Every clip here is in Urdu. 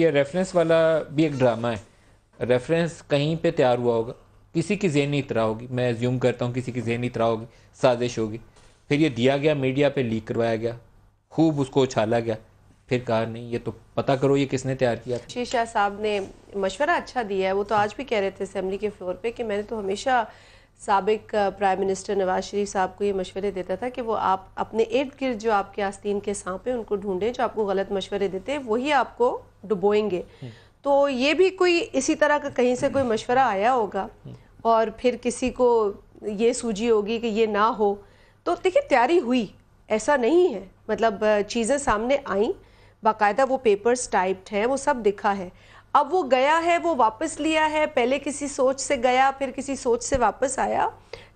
یہ ریفرنس والا بھی ایک ڈرامہ ہے ریفرنس کہیں پہ تیار ہوا ہوگا کسی کی ذہنی اطرا ہوگی میں زیوم کرتا ہوں کسی کی ذہنی اطرا ہوگی سازش ہوگی پھر یہ دیا گیا میڈیا پہ لیک کروایا گیا خوب اس کو اچھالا گیا پھر کہا نہیں یہ تو پتہ کرو یہ کس نے تیار کیا تھا شیشہ صاحب نے مشورہ اچھا دیا ہے وہ تو آج بھی کہہ رہے تھے اسمبلی کے فلور پہ کہ میں نے تو ہمیشہ سابق پرائم منسٹر نواز شریف صاحب کو یہ مشورے دیتا تھا کہ وہ آپ اپنے ارد گرد جو آپ کے آستین کے سانپ ہیں ان کو ڈھونڈیں جو آپ کو غلط مشورے دیتے ہیں وہی آپ کو ڈبوئیں گے تو یہ بھی کوئی اسی طرح کا کہیں سے کوئی مشورہ آیا ہوگا اور پھر کسی کو یہ سوجی ہوگی کہ یہ نہ ہو تو دیکھیں تیاری ہوئی ایسا نہیں ہے مطلب چیزیں سامنے آئیں باقاعدہ وہ پیپرز ٹائپڈ ہیں وہ سب دکھا ہے اب وہ گیا ہے وہ واپس لیا ہے پہلے کسی سوچ سے گیا پھر کسی سوچ سے واپس آیا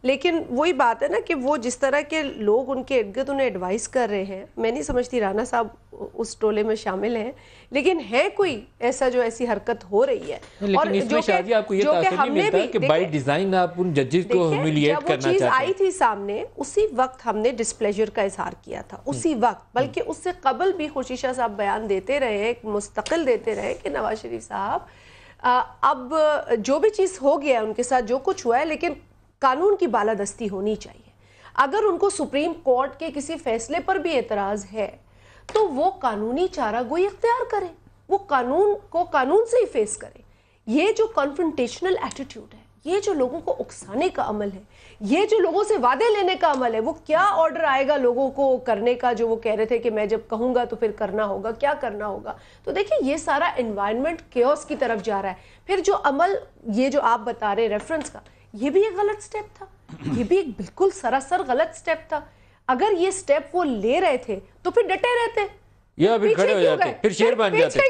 لیکن وہی بات ہے نا کہ وہ جس طرح کے لوگ ان کے گرد انہیں ایڈوائز کر رہے ہیں میں نہیں سمجھتی رانا صاحب اس ٹولے میں شامل ہیں لیکن ہے کوئی ایسا جو ایسی حرکت ہو رہی ہے اور جو شادی آپ کو یہ تاثر نہیں ملتا کہ بائی ڈیزائن آپ ان ججز کو ہمیلیٹ کرنا چاہتے ہیں جب وہ چیز آئی تھی سامنے اسی وقت ہم نے ڈسپلیجر کا اظہار کیا تھا اسی وقت بلکہ اس سے قبل بھی خوشی شاہ صاحب بیان دیتے رہے ہیں مستقل دیتے رہے کہ نواز شریف صاحب اب جو بھی چیز ہو گیا ہے ان کے ساتھ جو کچھ ہوا ہے لیکن قانون کی بالادستی ہونی چاہیے اگر ان کو سپریم کورٹ کے کسی فیصلے پر بھی اعتراض ہے تو وہ قانونی چارہ گوئی اختیار کرے وہ قانون قانون کو سے ہی فیس کرے یہ جو ایٹیٹیوڈ ہے یہ یہ جو جو لوگوں لوگوں کو اکسانے کا عمل ہے سے وعدے لینے کا عمل ہے وہ کیا آرڈر آئے گا لوگوں کو کرنے کا جو وہ کہہ رہے تھے کہ میں جب کہوں گا تو پھر کرنا ہوگا کیا کرنا ہوگا تو دیکھیں یہ سارا انوائرمنٹ کی طرف جا رہا ہے پھر جو عمل یہ جو آپ بتا رہے ریفرنس کا یہ بھی ایک غلط سٹیپ تھا یہ بھی ایک بالکل سراسر غلط سٹیپ تھا اگر یہ سٹیپ وہ لے رہے تھے تو پھر ڈٹے رہتے یا پھر کھڑے ہو جاتے پھر شیر بن جاتے